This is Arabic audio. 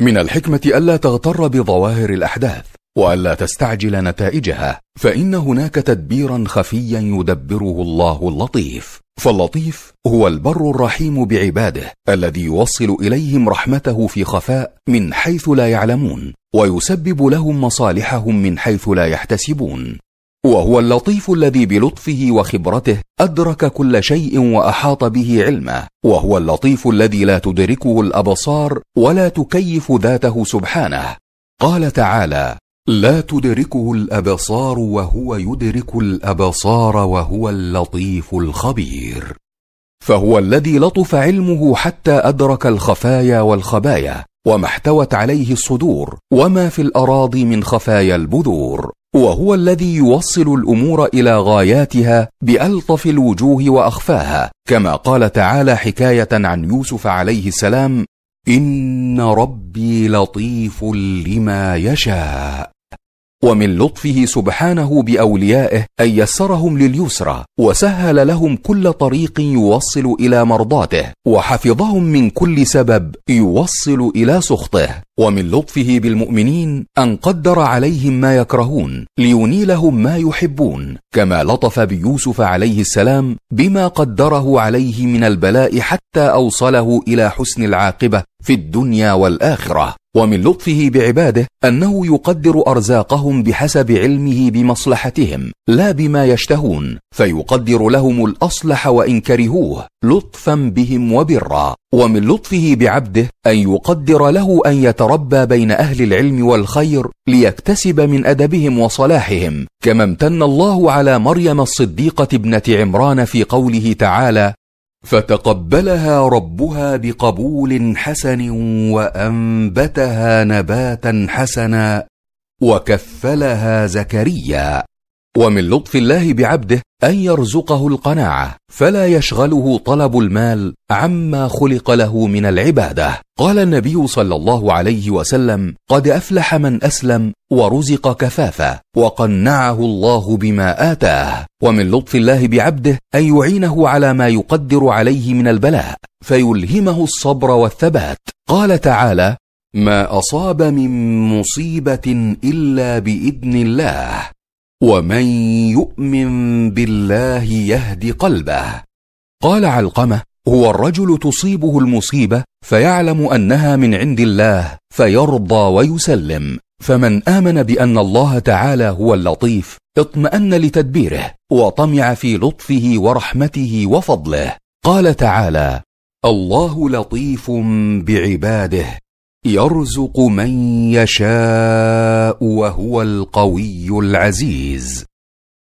من الحكمة ألا تغتر بظواهر الأحداث وألا تستعجل نتائجها فإن هناك تدبيرا خفيا يدبره الله اللطيف فاللطيف هو البر الرحيم بعباده الذي يوصل إليهم رحمته في خفاء من حيث لا يعلمون ويسبب لهم مصالحهم من حيث لا يحتسبون وهو اللطيف الذي بلطفه وخبرته ادرك كل شيء واحاط به علمه وهو اللطيف الذي لا تدركه الابصار ولا تكيف ذاته سبحانه قال تعالى لا تدركه الابصار وهو يدرك الابصار وهو اللطيف الخبير فهو الذي لطف علمه حتى ادرك الخفايا والخبايا وما احتوت عليه الصدور وما في الاراضي من خفايا البذور وهو الذي يوصل الامور الى غاياتها بالطف الوجوه واخفاها كما قال تعالى حكايه عن يوسف عليه السلام ان ربي لطيف لما يشاء ومن لطفه سبحانه باوليائه ان يسرهم لليسرى وسهل لهم كل طريق يوصل الى مرضاته وحفظهم من كل سبب يوصل الى سخطه ومن لطفه بالمؤمنين ان قدر عليهم ما يكرهون لينيلهم ما يحبون كما لطف بيوسف عليه السلام بما قدره عليه من البلاء حتى اوصله الى حسن العاقبه في الدنيا والاخره ومن لطفه بعباده انه يقدر ارزاقهم بحسب علمه بمصلحتهم لا بما يشتهون فيقدر لهم الاصلح وان كرهوه لطفا بهم وبرا ومن لطفه بعبده ان يقدر له ان يتربى بين اهل العلم والخير ليكتسب من ادبهم وصلاحهم كما امتن الله على مريم الصديقه ابنه عمران في قوله تعالى فتقبلها ربها بقبول حسن وانبتها نباتا حسنا وكفلها زكريا ومن لطف الله بعبده ان يرزقه القناعه فلا يشغله طلب المال عما خلق له من العباده قال النبي صلى الله عليه وسلم قد افلح من اسلم ورزق كفافه وقنعه الله بما اتاه ومن لطف الله بعبده ان يعينه على ما يقدر عليه من البلاء فيلهمه الصبر والثبات قال تعالى ما اصاب من مصيبه الا باذن الله ومن يؤمن بالله يهد قلبه قال علقمه هو الرجل تصيبه المصيبه فيعلم انها من عند الله فيرضى ويسلم فمن امن بان الله تعالى هو اللطيف اطمان لتدبيره وطمع في لطفه ورحمته وفضله قال تعالى الله لطيف بعباده يرزق من يشاء وهو القوي العزيز